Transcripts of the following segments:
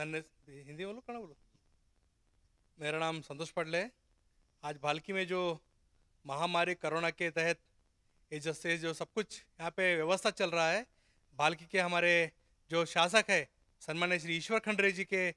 हिंदी बोलो कन्नड़ बोलो मेरा नाम संतोष पटले आज भालकी में जो महामारी कोरोना के तहत ये जैसे जो सब कुछ यहाँ पे व्यवस्था चल रहा है भालकी के हमारे जो शासक है सन्मान्य श्री ईश्वर खंडरे जी के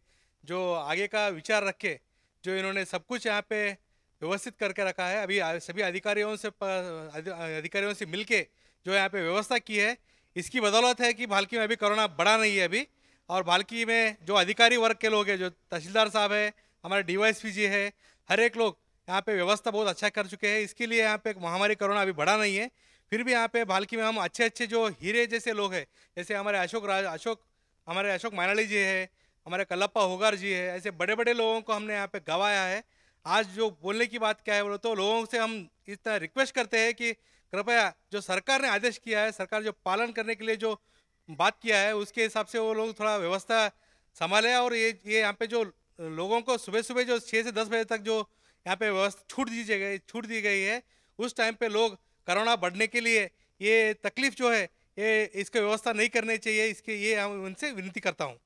जो आगे का विचार रखे जो इन्होंने सब कुछ यहाँ पे व्यवस्थित करके रखा है अभी सभी अधिकारियों से अधिकारियों से मिलके जो यहाँ पे व्यवस्था की है इसकी बदौलत है कि भालकी में अभी कोरोना बढ़ा नहीं है अभी और बालकी में जो अधिकारी वर्ग के लोग हैं जो तहसीलदार साहब है हमारे डीवाईएसपी जी है हर एक लोग यहाँ पे व्यवस्था बहुत अच्छा कर चुके हैं इसके लिए यहाँ पे महामारी कोरोना अभी बढ़ा नहीं है फिर भी यहाँ पे बालकी में हम अच्छे अच्छे जो हीरे जैसे लोग हैं जैसे हमारे अशोक राज अशोक हमारे अशोक मानाली जी है हमारे कल्लप्पा होगार जी है ऐसे बड़े बड़े लोगों को हमने यहाँ पे गवाया है आज जो बोलने की बात क्या है बोलो तो लोगों से हम इतना रिक्वेस्ट करते हैं कि कृपया जो सरकार ने आदेश किया है सरकार जो पालन करने के लिए जो बात किया है उसके हिसाब से वो लोग थोड़ा व्यवस्था संभाले और ये ये यहाँ पे जो लोगों को सुबह सुबह जो छः से दस बजे तक जो यहाँ पे व्यवस्था छूट दी गई छूट दी गई है उस टाइम पे लोग कोरोना बढ़ने के लिए ये तकलीफ जो है ये इसकी व्यवस्था नहीं करनी चाहिए इसके ये हम उनसे विनती करता हूँ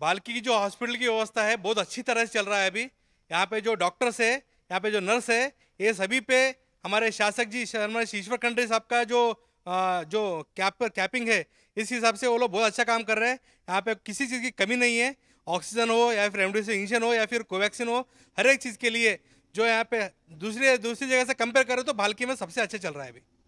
बालकी की जो हॉस्पिटल की व्यवस्था है बहुत अच्छी तरह से चल रहा है अभी यहाँ पे जो डॉक्टर्स है यहाँ पे जो नर्स है ये सभी पे हमारे शासक जी हमारे ईश्वर खंडे साहब का जो आ, जो कैप कैपिंग है इस हिसाब से वो लोग बहुत अच्छा काम कर रहे हैं यहाँ पे किसी चीज़ की कमी नहीं है ऑक्सीजन हो या फिर रेमडेसिविर इंजेक्शन हो या फिर कोवैक्सीन हो हर एक चीज़ के लिए जो यहाँ पे दूसरे दूसरी जगह से कंपेयर करें तो भालकी में सबसे अच्छा चल रहा है अभी